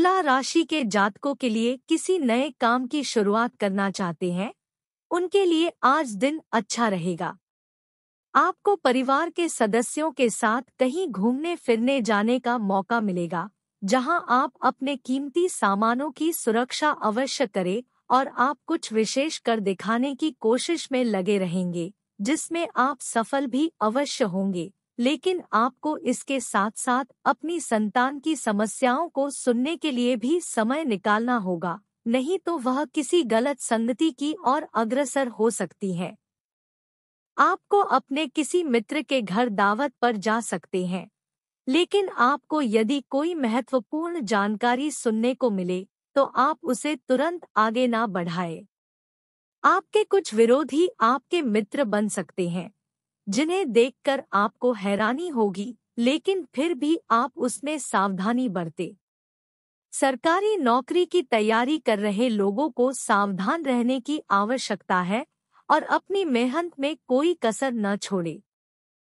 तुला राशि के जातकों के लिए किसी नए काम की शुरुआत करना चाहते हैं उनके लिए आज दिन अच्छा रहेगा आपको परिवार के सदस्यों के साथ कहीं घूमने फिरने जाने का मौका मिलेगा जहां आप अपने कीमती सामानों की सुरक्षा अवश्य करें और आप कुछ विशेष कर दिखाने की कोशिश में लगे रहेंगे जिसमें आप सफल भी अवश्य होंगे लेकिन आपको इसके साथ साथ अपनी संतान की समस्याओं को सुनने के लिए भी समय निकालना होगा नहीं तो वह किसी गलत संगति की ओर अग्रसर हो सकती है आपको अपने किसी मित्र के घर दावत पर जा सकते हैं लेकिन आपको यदि कोई महत्वपूर्ण जानकारी सुनने को मिले तो आप उसे तुरंत आगे ना बढ़ाए आपके कुछ विरोधी आपके मित्र बन सकते हैं जिन्हें देखकर आपको हैरानी होगी लेकिन फिर भी आप उसमें सावधानी बरते सरकारी नौकरी की तैयारी कर रहे लोगों को सावधान रहने की आवश्यकता है और अपनी मेहनत में कोई कसर न छोड़े